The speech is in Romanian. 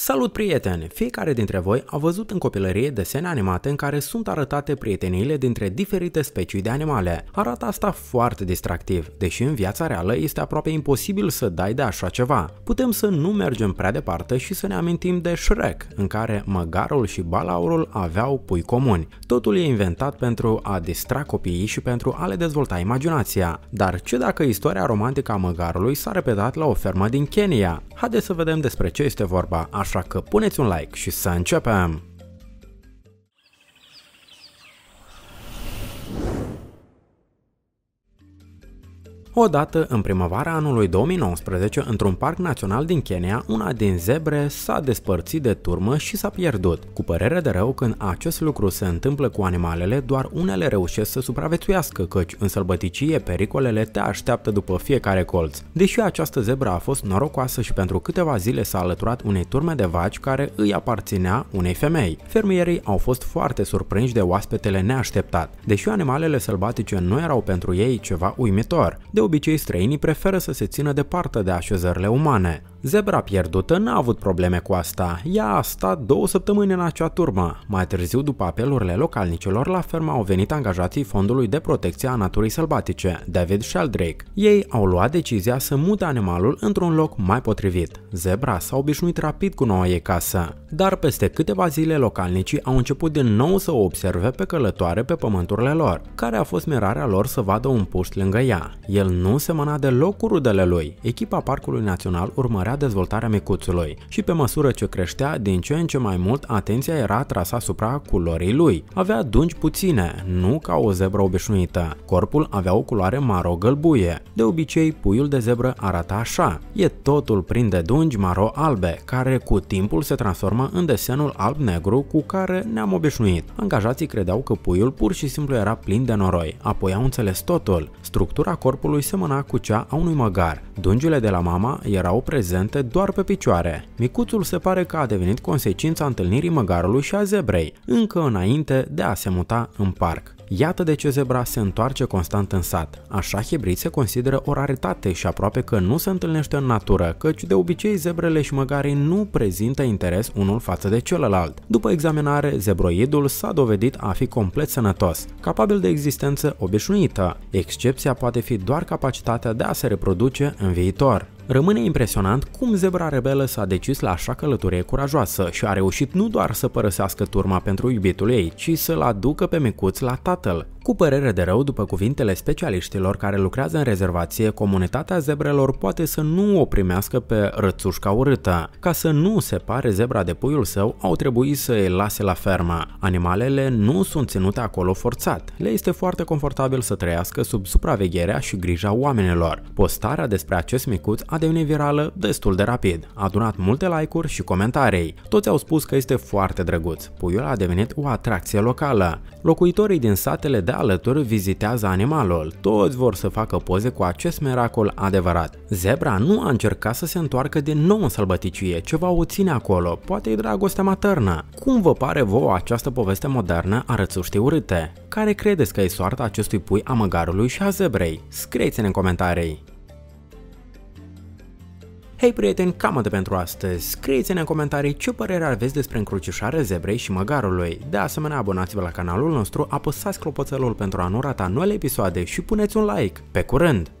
Salut prieteni! Fiecare dintre voi a văzut în copilărie desene animate în care sunt arătate prieteniile dintre diferite specii de animale. Arată asta foarte distractiv, deși în viața reală este aproape imposibil să dai de așa ceva. Putem să nu mergem prea departe și să ne amintim de Shrek, în care măgarul și balaurul aveau pui comuni. Totul e inventat pentru a distra copiii și pentru a le dezvolta imaginația. Dar ce dacă istoria romantică a măgarului s-a repetat la o fermă din Kenya? Haideți să vedem despre ce este vorba așa că puneți un like și să începem! Odată, în primăvara anului 2019, într-un parc național din Kenya, una din zebre s-a despărțit de turmă și s-a pierdut. Cu părere de rău, când acest lucru se întâmplă cu animalele, doar unele reușesc să supraviețuiască, căci în sălbăticie pericolele te așteaptă după fiecare colț. Deși această zebră a fost norocoasă și pentru câteva zile s-a alăturat unei turme de vaci care îi aparținea unei femei. Fermierii au fost foarte surprinși de oaspetele neașteptat. Deși animalele sălbatice nu erau pentru ei ceva uimitor, de obicei, străinii preferă să se țină departe de așezările umane. Zebra pierdută n-a avut probleme cu asta, ea a stat două săptămâni în acea turmă. Mai târziu, după apelurile localnicilor, la fermă au venit angajații Fondului de Protecție a Naturii Sălbatice, David Sheldrake. Ei au luat decizia să mute animalul într-un loc mai potrivit. Zebra s-a obișnuit rapid cu noua ei casă, dar peste câteva zile localnicii au început din nou să o observe pe călătoare pe pământurile lor, care a fost mirarea lor să vadă un puști lângă ea. El el nu semăna deloc cu rudele lui. Echipa Parcului Național urmărea dezvoltarea micuțului și pe măsură ce creștea, din ce în ce mai mult atenția era trasă asupra culorii lui. Avea dungi puține, nu ca o zebră obișnuită. Corpul avea o culoare maro-gălbuie. De obicei, puiul de zebră arata așa. E totul prin de dungi maro-albe, care cu timpul se transformă în desenul alb-negru cu care ne-am obișnuit. Angajații credeau că puiul pur și simplu era plin de noroi, apoi au înțeles totul. Structura corpului lui semăna cu cea a unui măgar. Dungiule de la mama erau prezente doar pe picioare. Micuțul se pare că a devenit consecința întâlnirii măgarului și a zebrei, încă înainte de a se muta în parc. Iată de ce zebra se întoarce constant în sat. Așa hibrid se consideră o raritate și aproape că nu se întâlnește în natură, căci de obicei zebrele și măgarii nu prezintă interes unul față de celălalt. După examinare, zebroidul s-a dovedit a fi complet sănătos, capabil de existență obișnuită. Excepția poate fi doar capacitatea de a se reproduce în viitor. Rămâne impresionant cum zebra rebelă s-a decis la așa călătorie curajoasă și a reușit nu doar să părăsească turma pentru iubitul ei, ci să-l aducă pe micuț la tatăl. Cu părere de rău, după cuvintele specialiștilor care lucrează în rezervație, comunitatea zebrelor poate să nu o primească pe rățușca urâtă. Ca să nu separe zebra de puiul său, au trebuit să îi lase la fermă. Animalele nu sunt ținute acolo forțat. Le este foarte confortabil să trăiască sub supravegherea și grija oamenilor. Postarea despre acest micuț a devenit virală destul de rapid. A adunat multe like-uri și comentarii. Toți au spus că este foarte drăguț. Puiul a devenit o atracție locală. Locuitorii din satele de alături vizitează animalul. Toți vor să facă poze cu acest miracol adevărat. Zebra nu a încercat să se întoarcă din nou în sălbăticie, ceva o ține acolo, poate e dragostea maternă. Cum vă pare vouă această poveste modernă a rățuștii urâte? Care credeți că e soarta acestui pui a măgarului și a zebrei? Scrieți-ne în comentarii! Hei prieteni, cam atât pentru astăzi. Scrieți-ne în comentarii ce părere aveți despre încrucișarea zebrei și măgarului. De asemenea, abonați-vă la canalul nostru, apăsați clopoțelul pentru a nu rata noile episoade și puneți un like. Pe curând!